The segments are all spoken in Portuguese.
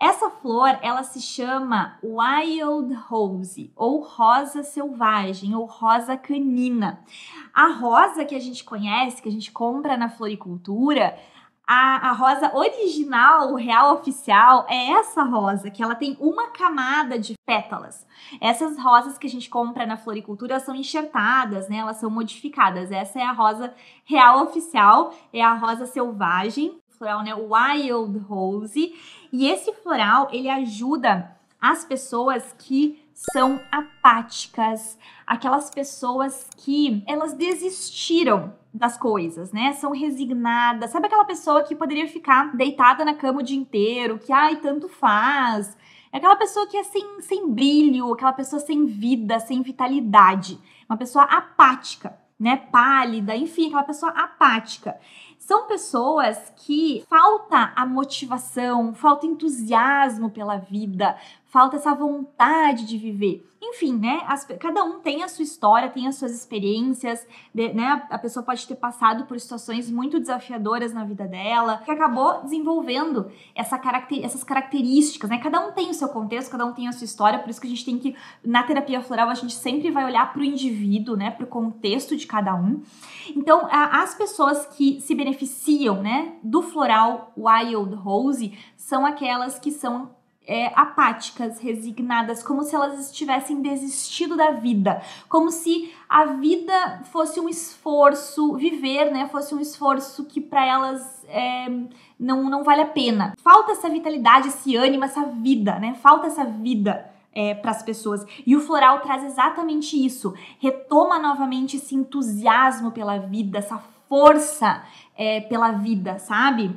Essa flor, ela se chama Wild Rose, ou rosa selvagem, ou rosa canina. A rosa que a gente conhece, que a gente compra na floricultura, a, a, rosa original, o real oficial, é essa rosa, que ela tem uma camada de pétalas. Essas rosas que a gente compra na floricultura são enxertadas, né? Elas são modificadas. Essa é a rosa real oficial, é a rosa selvagem floral, né? Wild Rose. E esse floral, ele ajuda as pessoas que são apáticas, aquelas pessoas que elas desistiram das coisas, né? São resignadas. Sabe aquela pessoa que poderia ficar deitada na cama o dia inteiro, que ai, tanto faz. É aquela pessoa que é sem, sem brilho, aquela pessoa sem vida, sem vitalidade, uma pessoa apática né, pálida, enfim, aquela pessoa apática. São pessoas que falta a motivação, falta entusiasmo pela vida, falta essa vontade de viver. Enfim, né? As, cada um tem a sua história, tem as suas experiências, de, né? A pessoa pode ter passado por situações muito desafiadoras na vida dela, que acabou desenvolvendo essa caracter, essas características, né? Cada um tem o seu contexto, cada um tem a sua história, por isso que a gente tem que, na terapia floral, a gente sempre vai olhar para o indivíduo, né? Para o contexto de cada um. Então, a, as pessoas que se beneficiam, né? Do floral Wild Rose são aquelas que são é, apáticas, resignadas, como se elas estivessem desistido da vida, como se a vida fosse um esforço, viver, né, fosse um esforço que para elas é, não, não vale a pena. Falta essa vitalidade, esse ânimo, essa vida, né? Falta essa vida. É, para as pessoas. E o floral traz exatamente isso. Retoma novamente esse entusiasmo pela vida, essa força é, pela vida, sabe?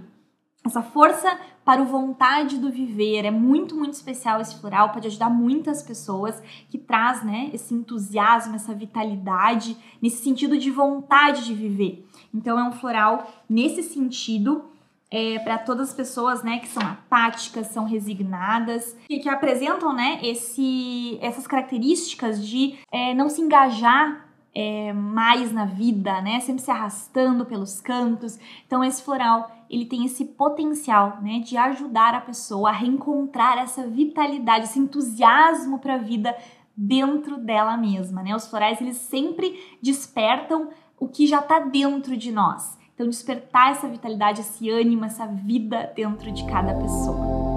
essa força para o vontade do viver. É muito, muito especial esse floral, pode ajudar muitas pessoas que traz, né, esse entusiasmo, essa vitalidade, nesse sentido de vontade de viver. Então é um floral nesse sentido. É, para todas as pessoas né, que são apáticas, são resignadas e que apresentam né, esse, essas características de é, não se engajar é, mais na vida, né? Sempre se arrastando pelos cantos. Então esse floral ele tem esse potencial, né, de ajudar a pessoa a reencontrar essa vitalidade, esse entusiasmo para a vida dentro dela mesma, né? Os florais eles sempre despertam o que já está dentro de nós. Então despertar essa vitalidade, esse ânimo, essa vida dentro de cada pessoa.